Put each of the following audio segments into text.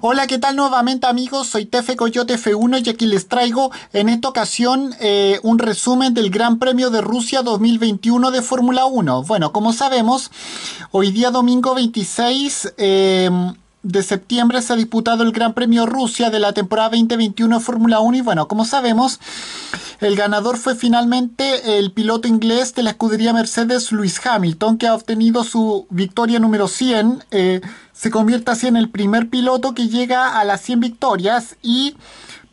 Hola, ¿qué tal nuevamente amigos? Soy Tefe Coyote F1 y aquí les traigo en esta ocasión eh, un resumen del Gran Premio de Rusia 2021 de Fórmula 1. Bueno, como sabemos, hoy día domingo 26... Em, de septiembre se ha disputado el Gran Premio Rusia de la temporada 2021 de Fórmula 1 y bueno, como sabemos, el ganador fue finalmente el piloto inglés de la escudería Mercedes, Lewis Hamilton, que ha obtenido su victoria número 100. Eh, se convierte así en el primer piloto que llega a las 100 victorias y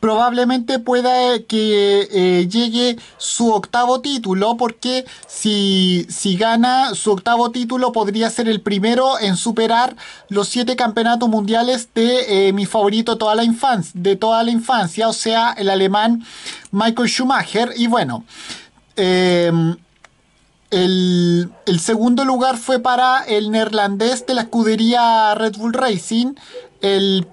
probablemente pueda eh, que eh, llegue su octavo título, porque si, gana su octavo título podría ser el primero en superar los siete campeonatos mundiales de eh, mi favorito toda la infancia, de toda la infancia, o sea, el alemán Michael Schumacher. Y bueno, em, el, el, segundo lugar fue para el neerlandés de la escudería Red Bull Racing. El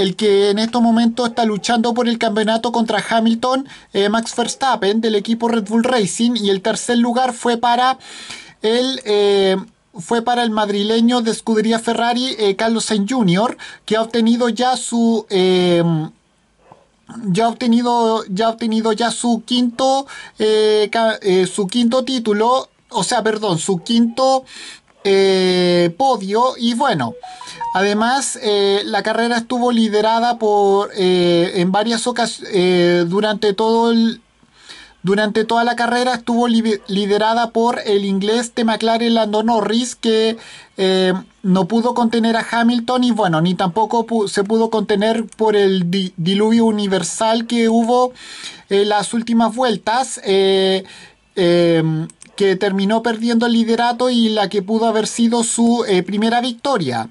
el que en estos momentos está luchando por el campeonato contra Hamilton, eh, Max Verstappen del equipo Red Bull Racing y el tercer lugar fue para el... Eh, fue para el madrileño de escudería Ferrari, eh, Carlos Sainz Jr., que ha obtenido ya su ya ha obtenido ya obtenido ya su quinto su quinto título o sea perdón su quinto podio y bueno Además, eh, la carrera estuvo liderada por eh, en varias ocasiones eh, durante todo el, durante toda la carrera estuvo liderada por el inglés de McLaren Lando Norris que no pudo contener a Hamilton y bueno, ni tampoco se pudo contener por el diluvio universal que hubo en las últimas vueltas. Em, que terminó perdiendo el liderato y la que pudo haber sido su eh, primera victoria.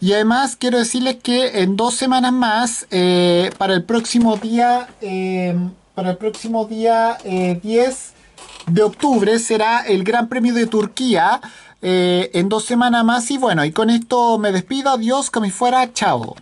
Y además quiero decirles que en dos semanas más, eh, para el próximo día, eh, para el próximo día 10 de octubre será el Gran Premio de Turquía. en dos semanas más y bueno, y con esto me despido, adiós, como fuera, chao.